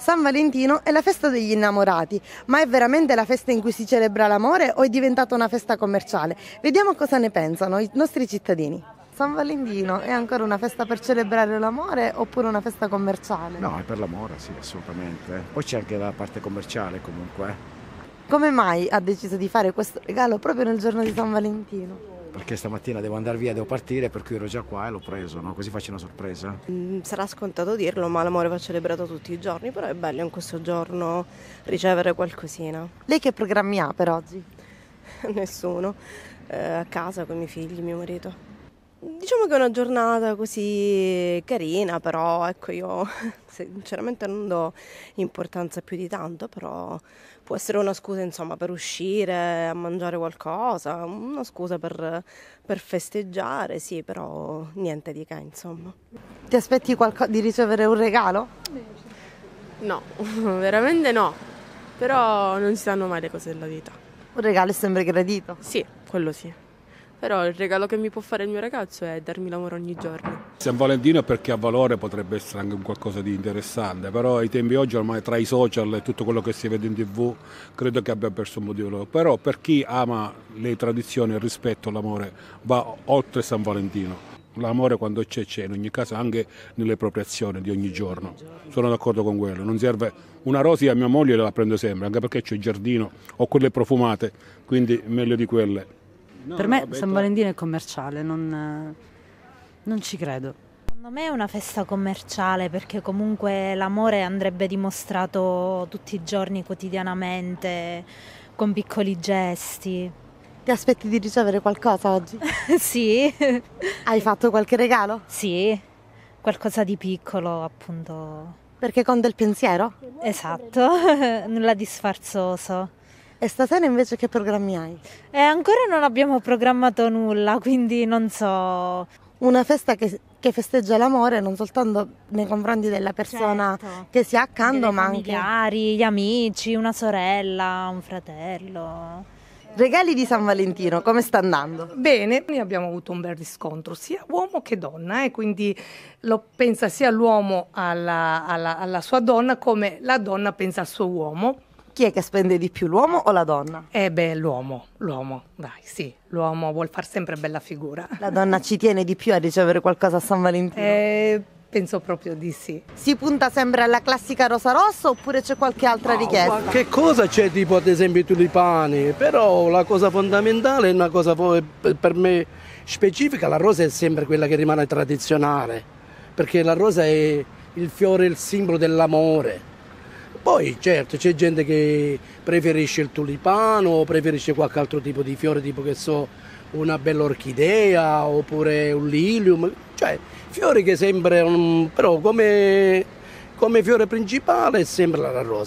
San Valentino è la festa degli innamorati, ma è veramente la festa in cui si celebra l'amore o è diventata una festa commerciale? Vediamo cosa ne pensano i nostri cittadini. San Valentino è ancora una festa per celebrare l'amore oppure una festa commerciale? No, è per l'amore, sì, assolutamente. Poi c'è anche la parte commerciale comunque. Come mai ha deciso di fare questo regalo proprio nel giorno di San Valentino? perché stamattina devo andare via, devo partire, per cui ero già qua e l'ho preso, no? così faccio una sorpresa. Mm, sarà scontato dirlo, ma l'amore va celebrato tutti i giorni, però è bello in questo giorno ricevere qualcosina. Lei che programmi ha per oggi? Nessuno, eh, a casa con i miei figli, mio marito. Diciamo che è una giornata così carina, però ecco io sinceramente non do importanza più di tanto, però può essere una scusa insomma per uscire a mangiare qualcosa, una scusa per, per festeggiare, sì, però niente di che insomma. Ti aspetti di ricevere un regalo? No, veramente no, però non si sanno mai le cose della vita. Un regalo è sempre gradito? Sì, quello sì però il regalo che mi può fare il mio ragazzo è darmi l'amore ogni giorno. San Valentino per chi ha valore potrebbe essere anche un qualcosa di interessante, però ai tempi oggi ormai tra i social e tutto quello che si vede in tv credo che abbia perso un motivo. Però per chi ama le tradizioni, il rispetto, l'amore va oltre San Valentino. L'amore quando c'è c'è, in ogni caso anche nelle proprie azioni di ogni giorno. Sono d'accordo con quello, non serve una rosa a mia moglie la prendo sempre, anche perché c'è il giardino, ho quelle profumate, quindi meglio di quelle. No, per me vabbè, San Valentino è commerciale, non, non ci credo. Secondo me è una festa commerciale perché comunque l'amore andrebbe dimostrato tutti i giorni, quotidianamente, con piccoli gesti. Ti aspetti di ricevere qualcosa oggi? sì. Hai fatto qualche regalo? Sì, qualcosa di piccolo appunto. Perché con del pensiero? Esatto, nulla di sfarzoso. E stasera invece che programmi hai? Eh, ancora non abbiamo programmato nulla, quindi non so. Una festa che, che festeggia l'amore non soltanto nei confronti della persona certo. che si ha accanto, ma anche. I familiari, gli amici, una sorella, un fratello. Regali di San Valentino, come sta andando? Bene, noi abbiamo avuto un bel riscontro sia uomo che donna e eh, quindi lo pensa sia l'uomo alla, alla, alla sua donna come la donna pensa al suo uomo chi è che spende di più, l'uomo o la donna? Eh beh, l'uomo, l'uomo, dai, sì, l'uomo vuol far sempre bella figura. La donna ci tiene di più a ricevere qualcosa a San Valentino? Eh, Penso proprio di sì. Si punta sempre alla classica rosa rossa oppure c'è qualche altra no, richiesta? Che cosa c'è tipo ad esempio i tulipani? Però la cosa fondamentale è una cosa per me specifica, la rosa è sempre quella che rimane tradizionale, perché la rosa è il fiore, il simbolo dell'amore poi certo c'è gente che preferisce il tulipano, preferisce qualche altro tipo di fiore, tipo che so, una bella orchidea oppure un lilium, cioè fiori che sembrano, però come, come fiore principale sembra la rosa.